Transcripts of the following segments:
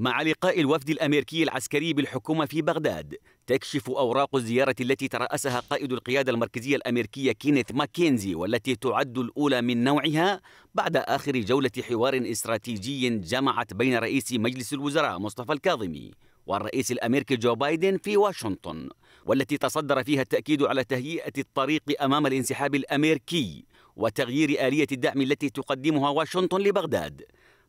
مع لقاء الوفد الأمريكي العسكري بالحكومة في بغداد تكشف أوراق الزيارة التي ترأسها قائد القيادة المركزية الأمريكية كينيث ماكنزي والتي تعد الأولى من نوعها بعد آخر جولة حوار استراتيجي جمعت بين رئيس مجلس الوزراء مصطفى الكاظمي والرئيس الأمريكي جو بايدن في واشنطن والتي تصدر فيها التأكيد على تهيئة الطريق أمام الانسحاب الأمريكي وتغيير آلية الدعم التي تقدمها واشنطن لبغداد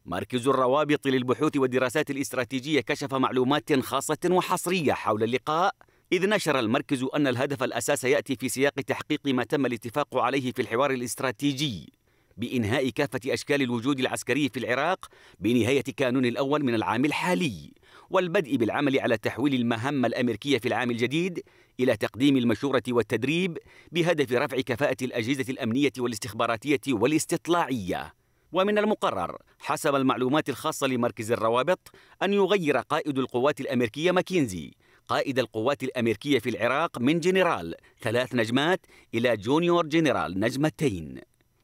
مركز الروابط للبحوث والدراسات الاستراتيجية كشف معلومات خاصة وحصرية حول اللقاء إذ نشر المركز أن الهدف الأساس يأتي في سياق تحقيق ما تم الاتفاق عليه في الحوار الاستراتيجي بإنهاء كافة أشكال الوجود العسكري في العراق بنهاية كانون الأول من العام الحالي والبدء بالعمل على تحويل المهمة الأمريكية في العام الجديد إلى تقديم المشورة والتدريب بهدف رفع كفاءة الأجهزة الأمنية والاستخباراتية والاستطلاعية ومن المقرر حسب المعلومات الخاصة لمركز الروابط أن يغير قائد القوات الأمريكية ماكينزي قائد القوات الأمريكية في العراق من جنرال ثلاث نجمات إلى جونيور جنرال نجمتين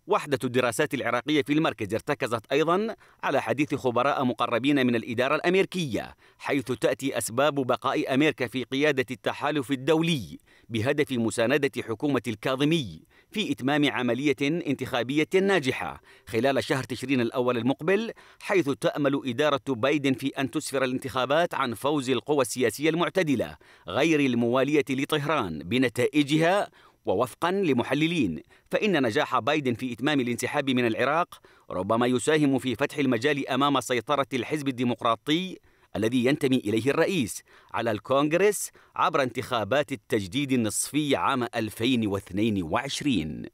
وحدة الدراسات العراقية في المركز ارتكزت أيضا على حديث خبراء مقربين من الإدارة الأمريكية حيث تأتي أسباب بقاء أمريكا في قيادة التحالف الدولي بهدف مساندة حكومة الكاظمي في إتمام عملية انتخابية ناجحة خلال شهر تشرين الأول المقبل حيث تأمل إدارة بايدن في أن تسفر الانتخابات عن فوز القوى السياسية المعتدلة غير الموالية لطهران بنتائجها ووفقا لمحللين فإن نجاح بايدن في إتمام الانسحاب من العراق ربما يساهم في فتح المجال أمام سيطرة الحزب الديمقراطي الذي ينتمي إليه الرئيس على الكونغرس عبر انتخابات التجديد النصفي عام 2022